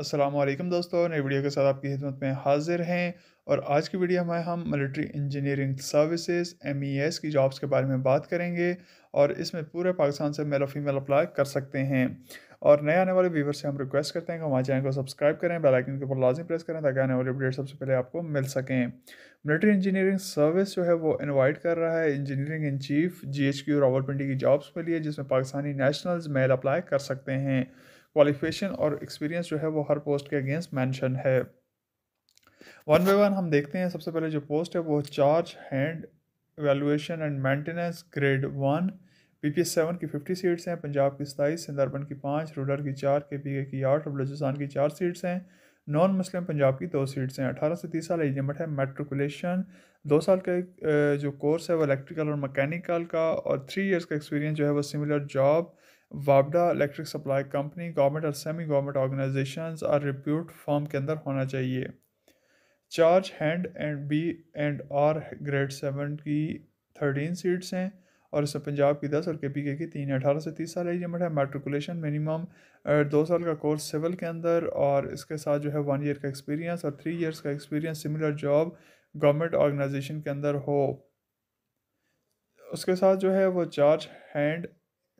असलम दोस्तों नई वीडियो के साथ आपकी खिदमत में हाजिर हैं और आज की वीडियो में हम military engineering services M e की जॉब्स के बारे में बात करेंगे और इसमें पूरे पाकिस्तान से मेल और फीमेल अप्लाई कर सकते हैं और नए आने वाले व्यूवर से हम रिक्वेस्ट करते हैं कि हमारे चैनल को सब्सक्राइब करें बेल आइकन के ऊपर लाजमी प्रेस करें ताकि आने वाले अपडेट सबसे पहले आपको मिल सकें मिलिट्री इंजीनियरिंग सर्विस जो है वो इनवाइट कर रहा है engineering in chief G H Q Rawalpindi की जॉब्स के लिए जिसमें पाकिस्तानी नेशनल्स मेल अप्लाई कर सकते हैं क्वालिफिकेशन और एक्सपीरियंस जो है वो हर पोस्ट के अगेंस्ट मैंशन है वन बाई वन हम देखते हैं सबसे पहले जो पोस्ट है वो charge hand valuation and maintenance grade one P P S seven की फिफ्टी सीट्स हैं पंजाब की सताईस सिंदरबन की पाँच रूरल की चार के पी की आठ और बलूचिस्तान की चार सीट्स हैं नॉन मुस्लिम पंजाब की दो सीट्स हैं अठारह से तीस साल एजमेंट है मेट्रिकुलेशन दो साल का जो कोर्स है वो इलेक्ट्रिकल और मैकेनिकल का और थ्री ईयर्स का एक्सपीरियंस जो है वो सिमिलर जॉब वाबडा इलेक्ट्रिक सप्लाई कंपनी गवर्नमेंट और सेमी गवर्नमेंट ऑर्गेनाइजेशन और रिप्यूट फॉर्म के अंदर होना चाहिए charge hand and B and R grade seven की थर्टीन सीट्स हैं और इसमें पंजाब की दस और के पी के की तीन अठारह से तीस साल एज लिमिट है मेट्रिकुलेशन मिनिमम दो साल का कोर्स सिविल के अंदर और इसके साथ जो है वन ईयर का एक्सपीरियंस और थ्री ईयर्स का experience similar job government organization के अंदर हो उसके साथ जो है वो charge hand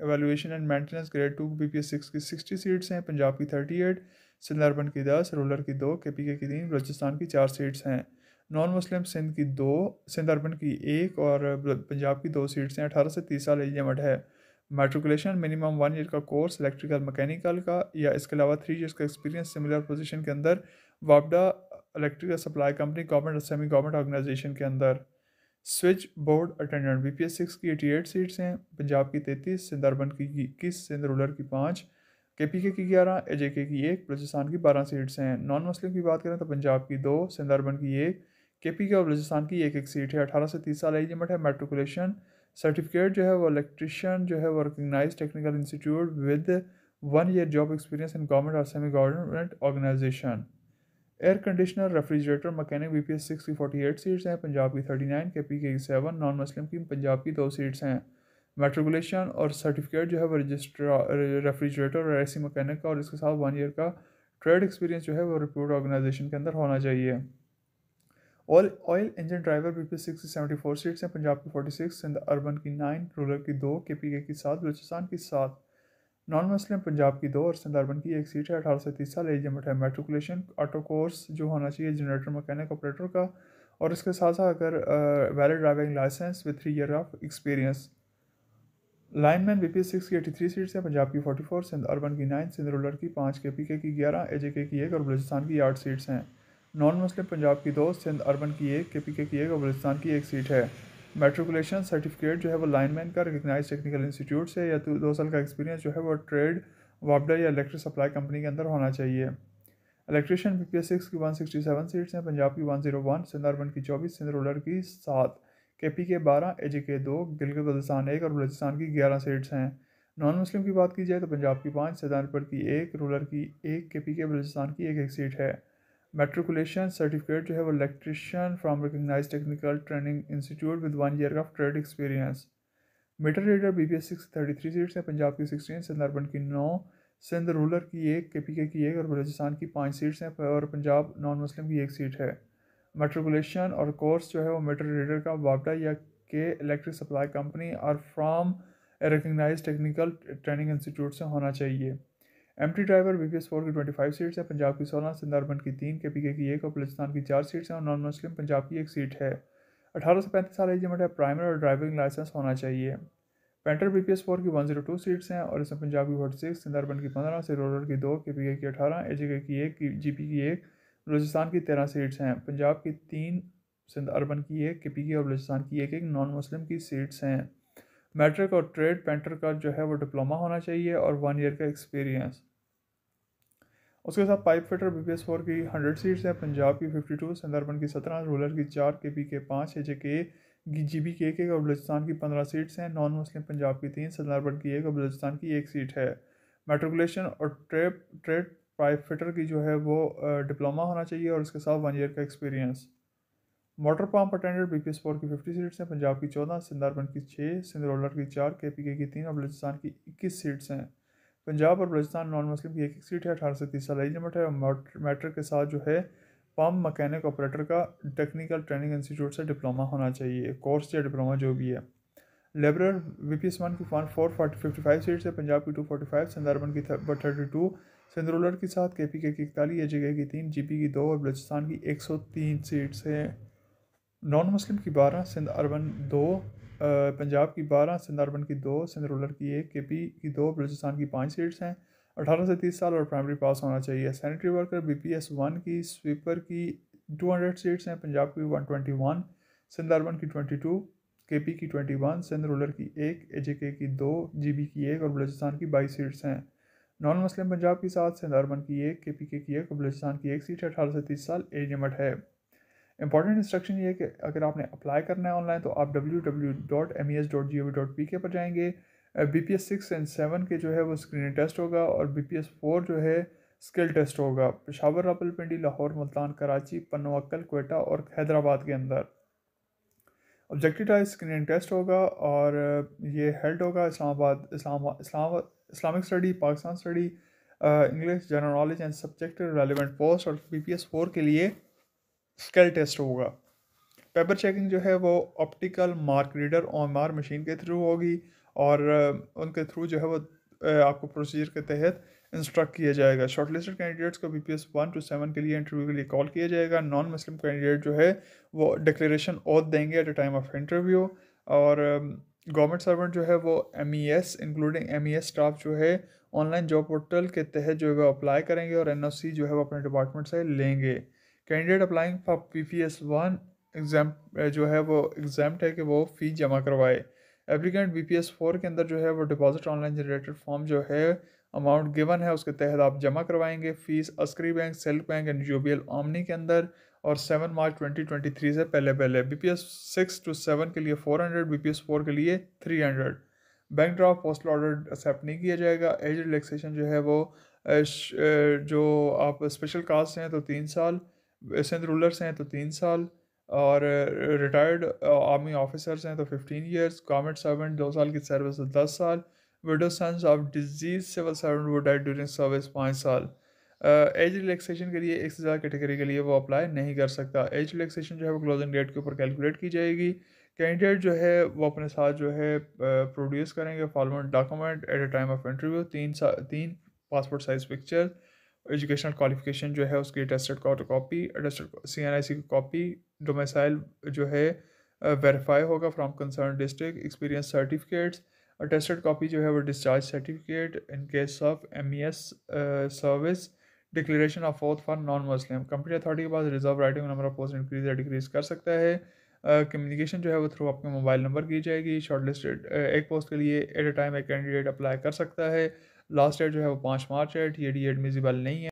evaluation and maintenance grade two B P S six की सिक्सटी सीट्स हैं पंजाब की थर्टी एट सिंध अर्बन की दस रूलर की दो के पी के की तीन बलोचिस्तान की चार सीट्स हैं नॉन मुस्लिम सिंध की दो सिंध अर्बन की एक और पंजाब की दो सीट्स हैं अठारह से तीस साल एज है मेट्रिकुलेशन मिनिमम वन ईयर का कोर्स इलेक्ट्रिकल मैकेनिकल का या इसके अलावा थ्री ईयर्स का एक्सपीरियंस सिमिलर पोजिशन के अंदर वापडा इलेक्ट्रिकल सप्लाई कंपनी गवर्नमेंट और सेमी गवर्नमेंट ऑर्गेनाइजेशन के अंदर switch board attendant B P S six की एटी एट सीट्स हैं पंजाब की तैंतीस सिंधारबंद की इक्कीस सिंध रूरल की पाँच के पी के की ग्यारह ए जे के की एक बलोचिस्तान की बारह सीट्स हैं नॉन मुस्लिम की बात करें तो पंजाब की दो सिंधारबंद की एक के पी के और बलोचिस्तान की एक एक सीट है अठारह से तीस साल एज लिमिट है मेट्रिकुलेशन सर्टिफिकेट जो है वो इलेक्ट्रिशियन जो है वो recognize technical institute with one year job experience in government और semi government organization air conditioner refrigerator mechanic B P S six की फोर्टी एट सीट्स हैं पंजाब की थर्टी नाइन के पी के की सेवन नॉन मुस्लिम की पंजाब की दो सीट्स हैं मेट्रिकुलेशन और सर्टिफिकेट जो है वो रजिस्टर रेफ्रिजरेटर और एसी मकैनिक का और इसके साथ वन ईयर का ट्रेड एक्सपीरियंस जो है वो रिप्यूट ऑर्गेनाइजेशन के अंदर होना चाहिए oil oil engine driver B P S six की सेवेंटी फोर सीट्स हैं पंजाब की फोर्टी सिक्स सिंध अर्बन की नाइन रूरल की दो के पी के की सात बलोचिस्तान की सात नॉन मुस्लिम पंजाब की दो और सुंदरबन की एक सीट है अठारह सौ तीस साल एज लिमिट है मेट्रिकुलेशन ऑटो कोर्स जो होना चाहिए जनरेटर मकैनिक ऑपरेटर का और इसके साथ साथ अगर valid driving license with three year of experience lineman B P six की एटी थ्री सीट्स हैं पंजाब की फोर्टी फोर सिंध अर्बन की नाइन सिंध रोलर की पाँच के पी के की ग्यारह ए जे के की एक और बलूचिस्तान की आठ सीट्स हैं नॉन मुस्लिम पंजाब की दो सिंध अर्बन की एक के पी के की एक और बलूचिस्तान की एक सीट है मेट्रिकुलेशन सर्टिफिकेट जो है वो लाइनमैन का रिकगनाइज टेक्निकल इंस्टीट्यूट से या दो साल का एक्सपीरियंस जो है वो ट्रेड वापडा या इलेक्ट्रिक सप्लाई कंपनी के अंदर होना चाहिए इलेक्ट्रिशियन पी पी सिक्स की वन सिक्सटी सेवन सीट्स हैं पंजाब की वन जीरो वन सिंधारबन की चौबीस सिंध रूलर की सात के पी के बारह जे के दो गिलगित बल्तिस्तान एक और बलोचिस्तान की ग्यारह सीट्स हैं नॉन मुस्लिम की बात की जाए तो पंजाब की पाँच सिद्धारपुर की एक रूलर की एक के पी के बलोचिस्तान की एक एक सीट है मेट्रिकुलेशन सर्टिफिकेट जो है वो electrician from recognize technical training institute with one year of trade experience meter reader B P S six thirty three seats हैं पंजाब की सिक्सटीन सिंध अर्बन की नौ सिंध रूरल की एक के पी के की एक और बलोचिस्तान की पाँच सीट्स हैं और पंजाब नॉन मुस्लिम की एक सीट है मेट्रिकुलेशन और कोर्स जो है वो मीटर रीडर का वापडा या के इलेक्ट्रिक सप्लाई कंपनी और from recognize technical training institute से होना चाहिए M T driver B P S four की ट्वेंटी फाइव सीट्स हैं पंजाब की सोलह सिंधारबंद की तीन के पी के की एक और बलिस्तान की चार सीट्स हैं और नॉन मुस्लिम पंजाब की एक सीट है अठारह से पैंतीस साल एज है प्राइमरी और ड्राइविंग लाइसेंस होना चाहिए painter B P S four की वन जीरो टू सीट्स हैं और इसमें पंजाब की फोर्टी सिक्स सिंधारबंद की पंद्रह रोलर की दो के पी के की अठारह ए जी के की एक जी पी की एक बलोचिस्तान की तेरह सीट्स हैं पंजाब की तीन सिंध अरबन की एक के पी की और बलोचिस्तान की एक एक नॉन मुस्लिम की सीट्स हैं मैट्रिक और ट्रेड पेंटर का जो है वो डिप्लोमा होना चाहिए और वन ईयर का एक्सपीरियंस उसके साथ pipe fitter B P S four की हंड्रेड सीट्स हैं पंजाब की फिफ्टी टू सुंदरबन की सत्रह रोलर की चार के पी के पाँच एच के जी बी के एक और बलोचिस्तान की पंद्रह सीट्स हैं नॉन मुस्लिम पंजाब की तीन सुंदरबन की एक और बलोचिस्तान की एक सीट है मेट्रिकुलेशन और ट्रेप ट्रेड पाइप फिटर की जो है वो डिप्लोमा होना चाहिए और उसके साथ वन ईयर का experience motor pump attendant B P S four की फिफ्टी सीट्स हैं पंजाब की चौदह सुंदरबन की छः सिंध रोलर की चार के पी के की तीन और बलोचिस्तान की इक्कीस सीट्स हैं पंजाब और बलोचिस्तान नॉन मुस्लिम की एक एक सीट है अठारह सौ तीस साल एज लिमिट है मैटर के साथ जो है पम्प मकैनिक ऑपरेटर का टेक्निकल ट्रेनिंग इंस्टीट्यूट से डिप्लोमा होना चाहिए कोर्स या डिप्लोमा जो भी है labour V P S one की one four forty fifty five seat से पंजाब की टू फोर्टी फाइव संदारबन की थर्टी टू सिंदरूलर के साथ के पी के की इकतालीस जगह की तीन जी पी की दो और बलोचिस्तान की एक सौ तीन सीट से नॉन मुस्लिम की बारह सिंध अरबन दो पंजाब की बारह सिंधारबन की दो सिंध रोलर की एक के पी की दो बलूचिस्तान की पाँच सीट्स हैं अठारह से तीस साल और प्राइमरी पास होना चाहिए sanitary worker B P S one की स्वीपर की टू हंड्रेड सीट्स हैं पंजाब की वन ट्वेंटी वन सिंधारबन की ट्वेंटी टू के पी की ट्वेंटी वन सिंध रोलर की एक ए जे के की दो जी बी की एक और बलूचिस्तान की बाईस सीट्स हैं नॉन मुस्लिम पंजाब की सात सिंधारबन की एक के पी के की एक और बलूचिस्तान की एक सीट है अठारह से तीस साल एज लिमिट है इंपॉर्टेंट इंस्ट्रक्शन ये है कि अगर आपने अप्लाई करना है ऑनलाइन तो आप W W dot M E S dot G O V dot P K पर जाएंगे B P S six and seven के जो है वो स्क्रीनिंग टेस्ट होगा और बी पी एस फोर जो है स्किल टेस्ट होगा पेशावर पिंडी लाहौर मुल्तान कराची पन्नो अक्ल और हैदराबाद के अंदर ऑब्जेक्टिव टाइप स्क्रीनिंग टेस्ट होगा और ये हेल्ड होगा इस्लामाबाद इस्लाम इस्लाम Islamic study Pakistan study English general knowledge and subject relevant post और बी पी एस फोर के लिए स्केल टेस्ट होगा पेपर चेकिंग जो है वो ऑप्टिकल मार्क रीडर ऑन मार मशीन के थ्रू होगी और उनके थ्रू जो है वो आपको प्रोसीजर के तहत इंस्ट्रक्ट किया जाएगा शॉर्ट लिस्टेड कैंडिडेट्स को B P S one two seven के लिए इंटरव्यू के लिए कॉल किया जाएगा नॉन मुस्लिम कैंडिडेट जो है वो डिक्लेरेशन और देंगे at a time of interview और गवर्नमेंट सर्वेंट जो है वो M E S including M E S staff जो है ऑनलाइन जॉब पोर्टल के तहत जो है वो अप्लाई करेंगे और एन ओ सी जो है वो अपने डिपार्टमेंट से लेंगे candidate applying for P P S one exam जो है वो एग्जाम है कि वो फ़ीस जमा करवाए applicant B P S four के अंदर जो है वो डिपॉजिट ऑनलाइन जनरेटेड फॉर्म जो है अमाउंट गिवन है उसके तहत आप जमा करवाएंगे fees Askari bank self bank and U B L Omni के अंदर और seven March twenty twenty three से पहले पहले B P S six to seven के लिए four hundred B P S four के लिए three hundred bank draft postal order accept नहीं किया जाएगा एज रिलेक्सेशन जो है वो eh, eh, जो आप स्पेशल कास्ट हैं तो तीन साल सिंध रूलर्स हैं तो तीन साल और रिटायर्ड आर्मी ऑफिसर्स हैं तो फिफ्टीन ईयर्स गवर्नमेंट सर्वेंट दो साल की सर्विस तो दस साल widow sons of deceased civil servant who died during service पाँच साल एज रिलैक्सेशन के लिए एक से ज़्यादा कैटेगरी के लिए वो अप्लाई नहीं कर सकता एज रिलैक्सेशन जो है वो क्लोजिंग डेट के ऊपर कैलकुलेट की जाएगी कैंडिडेट जो है वो अपने साथ जो है प्रोड्यूस करेंगे format document at a time of interview तीन सा तीन passport size picture educational qualification जो है उसकी attested copy attested C N I C की कॉपी डोमेसाइल जो है वेरीफाई होगा from concern district experience certificates attested copy जो है वो discharge certificate in case of M E S service declaration of fourth for non Muslim company authority के पास reserve writing number of post increase या decrease कर सकता है communication uh, जो है वो थ्रू आपके मोबाइल नंबर की जाएगी शॉर्ट लिस्टेड uh, एक पोस्ट के लिए एट अ टाइम एक कैंडिडेट अप्लाई कर सकता है लास्ट डेट जो है वो पाँच मार्च है टी एडी डी एडमिजिबल नहीं है